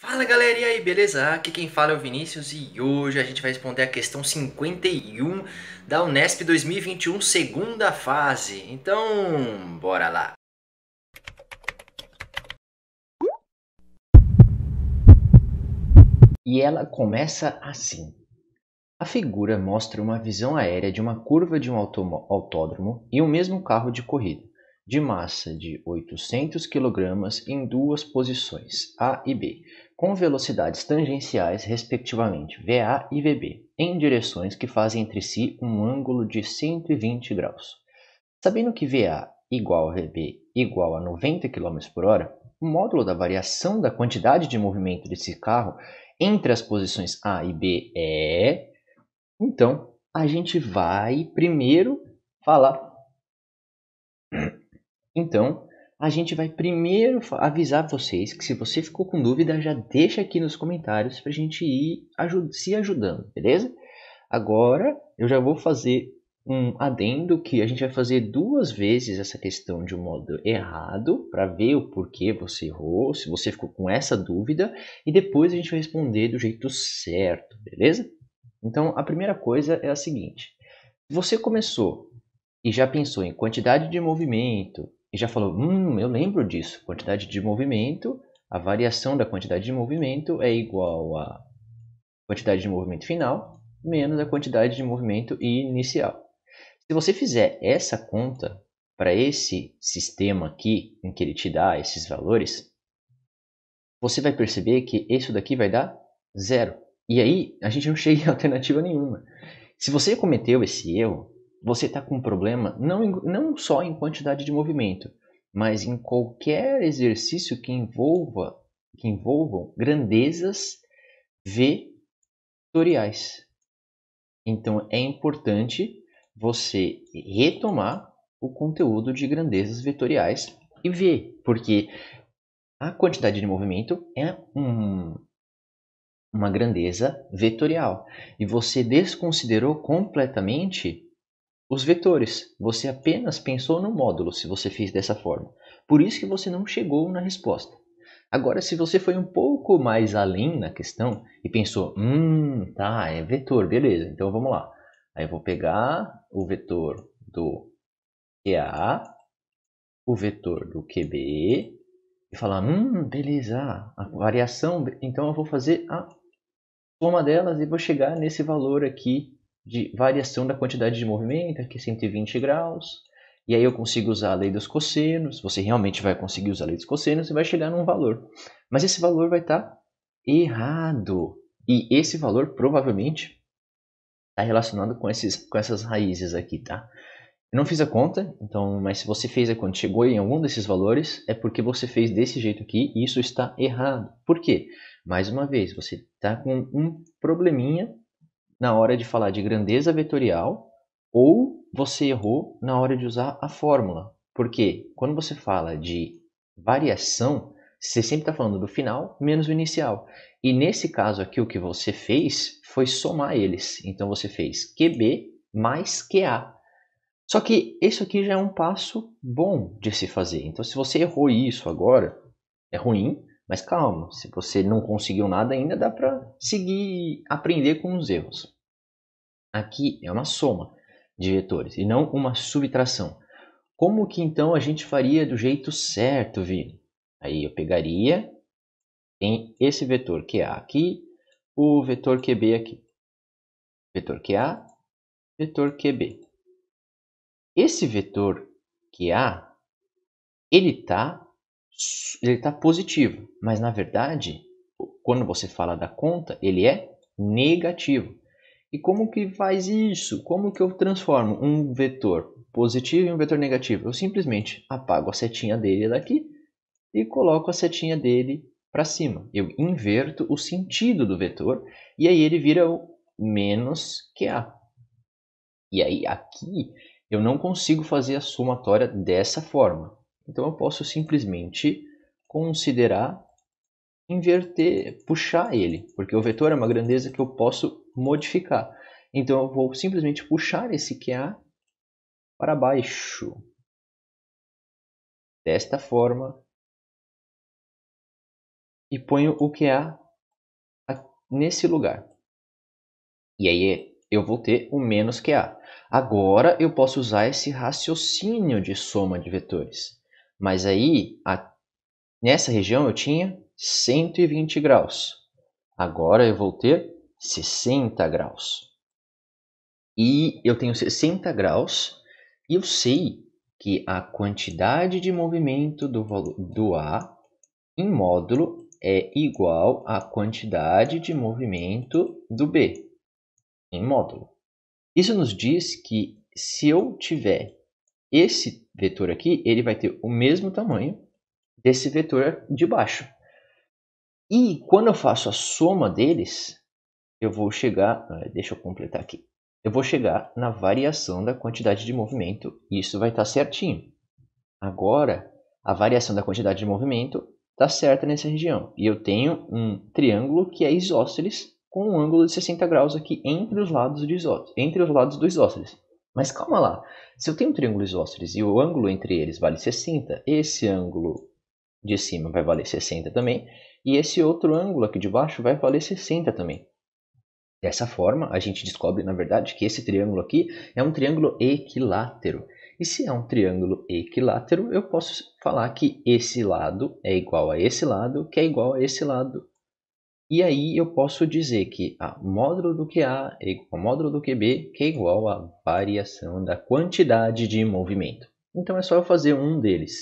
Fala galerinha aí, beleza? Aqui quem fala é o Vinícius e hoje a gente vai responder a questão 51 da Unesp 2021, segunda fase. Então, bora lá! E ela começa assim. A figura mostra uma visão aérea de uma curva de um autódromo e o um mesmo carro de corrida, de massa de 800 kg em duas posições, A e B, com velocidades tangenciais, respectivamente VA e VB, em direções que fazem entre si um ângulo de 120 graus. Sabendo que VA igual a VB igual a 90 km por hora, o módulo da variação da quantidade de movimento desse carro entre as posições A e B é. Então, a gente vai primeiro falar. Então, a gente vai primeiro avisar vocês que se você ficou com dúvida, já deixa aqui nos comentários para a gente ir ajud se ajudando, beleza? Agora eu já vou fazer um adendo que a gente vai fazer duas vezes essa questão de um modo errado para ver o porquê você errou, se você ficou com essa dúvida, e depois a gente vai responder do jeito certo, beleza? Então a primeira coisa é a seguinte: você começou e já pensou em quantidade de movimento, e já falou: hum, eu lembro disso. Quantidade de movimento, a variação da quantidade de movimento é igual à quantidade de movimento final menos a quantidade de movimento inicial. Se você fizer essa conta para esse sistema aqui, em que ele te dá esses valores, você vai perceber que isso daqui vai dar zero. E aí a gente não chega a alternativa nenhuma. Se você cometeu esse erro, você está com um problema não, não só em quantidade de movimento, mas em qualquer exercício que envolva que envolvam grandezas vetoriais. Então é importante você retomar o conteúdo de grandezas vetoriais e ver, porque a quantidade de movimento é um, uma grandeza vetorial e você desconsiderou completamente os vetores, você apenas pensou no módulo se você fez dessa forma. Por isso que você não chegou na resposta. Agora, se você foi um pouco mais além na questão e pensou, hum, tá, é vetor, beleza, então vamos lá. Aí eu vou pegar o vetor do QA, o vetor do QB e falar, hum, beleza, a variação, então eu vou fazer a soma delas e vou chegar nesse valor aqui de variação da quantidade de movimento, aqui 120 é graus. E aí eu consigo usar a lei dos cossenos, você realmente vai conseguir usar a lei dos cossenos e vai chegar num valor. Mas esse valor vai estar tá errado. E esse valor provavelmente está relacionado com, esses, com essas raízes aqui, tá? Eu não fiz a conta, então, mas se você fez a conta, chegou em algum desses valores, é porque você fez desse jeito aqui e isso está errado. Por quê? Mais uma vez, você está com um probleminha na hora de falar de grandeza vetorial ou você errou na hora de usar a fórmula. Porque quando você fala de variação, você sempre está falando do final menos o inicial. E nesse caso aqui, o que você fez foi somar eles. Então você fez QB mais QA. Só que isso aqui já é um passo bom de se fazer. Então, se você errou isso agora, é ruim, mas calma, se você não conseguiu nada ainda, dá para seguir aprender com os erros. Aqui é uma soma de vetores e não uma subtração. Como que então a gente faria do jeito certo, vi? Aí eu pegaria em esse vetor QA é aqui, o vetor QB é aqui. Vetor QA, é vetor QB. Esse vetor QA, ele está ele está positivo, mas na verdade, quando você fala da conta, ele é negativo. E como que faz isso? Como que eu transformo um vetor positivo em um vetor negativo? Eu simplesmente apago a setinha dele daqui e coloco a setinha dele para cima. Eu inverto o sentido do vetor e aí ele vira o menos que A. E aí aqui eu não consigo fazer a somatória dessa forma. Então eu posso simplesmente considerar inverter, puxar ele, porque o vetor é uma grandeza que eu posso modificar. Então eu vou simplesmente puxar esse QA para baixo. Desta forma. E ponho o QA nesse lugar. E aí eu vou ter o menos QA. Agora eu posso usar esse raciocínio de soma de vetores. Mas aí, a, nessa região eu tinha 120 graus. Agora eu vou ter 60 graus. E eu tenho 60 graus e eu sei que a quantidade de movimento do, do A em módulo é igual à quantidade de movimento do B em módulo. Isso nos diz que se eu tiver esse vetor aqui, ele vai ter o mesmo tamanho desse vetor de baixo. E quando eu faço a soma deles, eu vou chegar, eh, deixa eu completar aqui, eu vou chegar na variação da quantidade de movimento, e isso vai estar tá certinho. Agora, a variação da quantidade de movimento está certa nessa região, e eu tenho um triângulo que é isósceles com um ângulo de 60 graus aqui entre os lados, de isósceles, entre os lados do isósceles. Mas calma lá, se eu tenho um triângulo isósceles e o ângulo entre eles vale 60, esse ângulo de cima vai valer 60 também, e esse outro ângulo aqui de baixo vai valer 60 também. Dessa forma, a gente descobre, na verdade, que esse triângulo aqui é um triângulo equilátero. E se é um triângulo equilátero, eu posso falar que esse lado é igual a esse lado, que é igual a esse lado, e aí eu posso dizer que a módulo do QA é igual ao módulo do QB, que é igual à variação da quantidade de movimento. Então é só eu fazer um deles.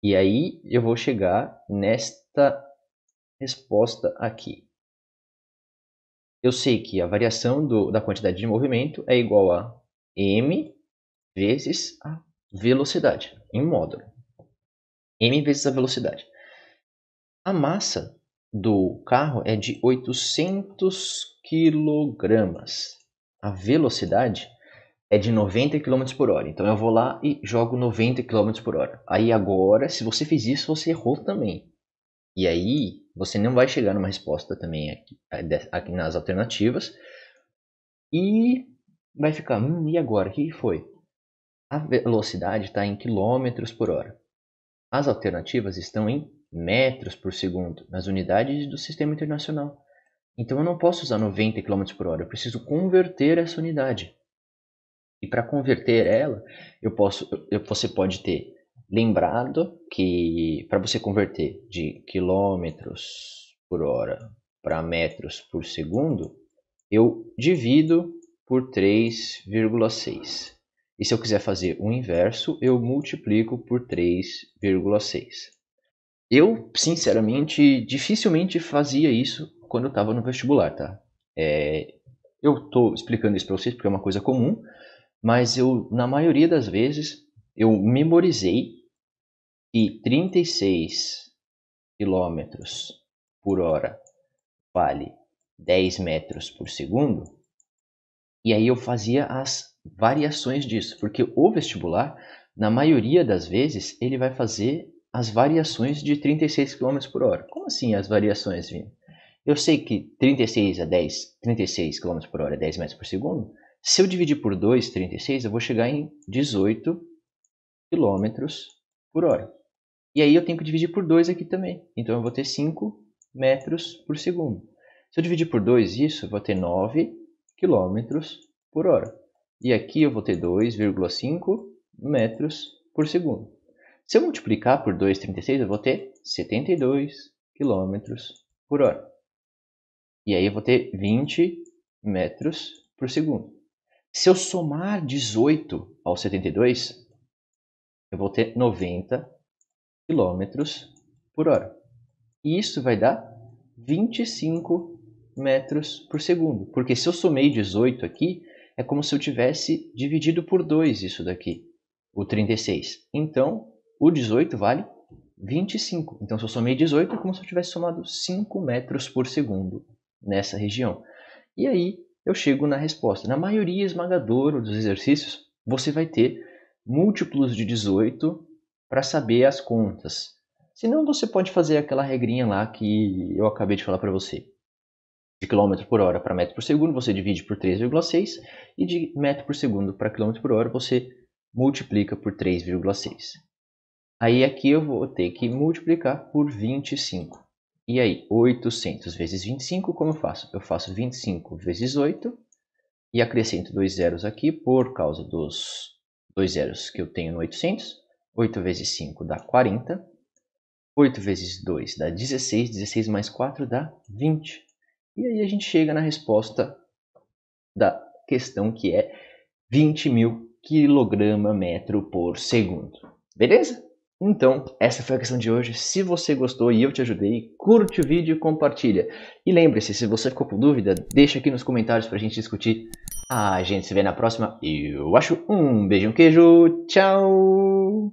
E aí eu vou chegar nesta resposta aqui. Eu sei que a variação do, da quantidade de movimento é igual a m vezes a velocidade em módulo. m vezes a velocidade. A massa do carro é de 800 kg. A velocidade é de 90 km por hora. Então eu vou lá e jogo 90 km por hora. Aí agora, se você fez isso, você errou também. E aí você não vai chegar numa resposta também aqui, eh, aqui nas alternativas. E vai ficar, hum, e agora? O que foi? A velocidade está em quilômetros por hora. As alternativas estão em metros por segundo nas unidades do sistema internacional. Então eu não posso usar 90 km por hora, eu preciso converter essa unidade. E para converter ela, eu posso, eu, você pode ter lembrado que para você converter de quilômetros por hora para metros por segundo, eu divido por 3,6. E se eu quiser fazer o inverso, eu multiplico por 3,6. Eu, sinceramente, dificilmente fazia isso quando eu estava no vestibular, tá? É, eu estou explicando isso para vocês porque é uma coisa comum, mas eu, na maioria das vezes, eu memorizei que 36 km por hora vale 10 metros por segundo, e aí eu fazia as variações disso, porque o vestibular, na maioria das vezes, ele vai fazer as variações de 36 km por hora. Como assim as variações, Vini? Eu sei que 36 a 10, 36 km por hora é 10 metros por segundo. Se eu dividir por 2, 36, eu vou chegar em 18 km por hora. E aí eu tenho que dividir por 2 aqui também. Então eu vou ter 5 metros por segundo. Se eu dividir por 2 isso, eu vou ter 9 km por hora. E aqui eu vou ter 2,5 metros por segundo. Se eu multiplicar por 2,36, eu vou ter 72 km por hora. E aí eu vou ter 20 metros por segundo. Se eu somar 18 ao 72, eu vou ter 90 km por hora. E isso vai dar 25 metros por segundo. Porque se eu somei 18 aqui, é como se eu tivesse dividido por 2 isso daqui, o 36. Então, o 18 vale 25. Então, se eu somei 18, é como se eu tivesse somado 5 metros por segundo nessa região. E aí eu chego na resposta. Na maioria esmagadora dos exercícios, você vai ter múltiplos de 18 para saber as contas. Senão, você pode fazer aquela regrinha lá que eu acabei de falar para você. De quilômetro por hora para metro por segundo, você divide por 3,6 e de metro por segundo para quilômetro por hora, você multiplica por 3,6. Aí aqui eu vou ter que multiplicar por 25. E aí, 800 vezes 25, como eu faço? Eu faço 25 vezes 8 e acrescento dois zeros aqui por causa dos dois zeros que eu tenho no 800. 8 vezes 5 dá 40. 8 vezes 2 dá 16. 16 mais 4 dá 20. E aí a gente chega na resposta da questão que é 20 mil quilograma metro por segundo. Beleza? Então, essa foi a questão de hoje. Se você gostou e eu te ajudei, curte o vídeo e compartilha. E lembre-se, se você ficou com dúvida, deixa aqui nos comentários pra gente discutir. A gente se vê na próxima. Eu acho um beijo, um queijo. Tchau!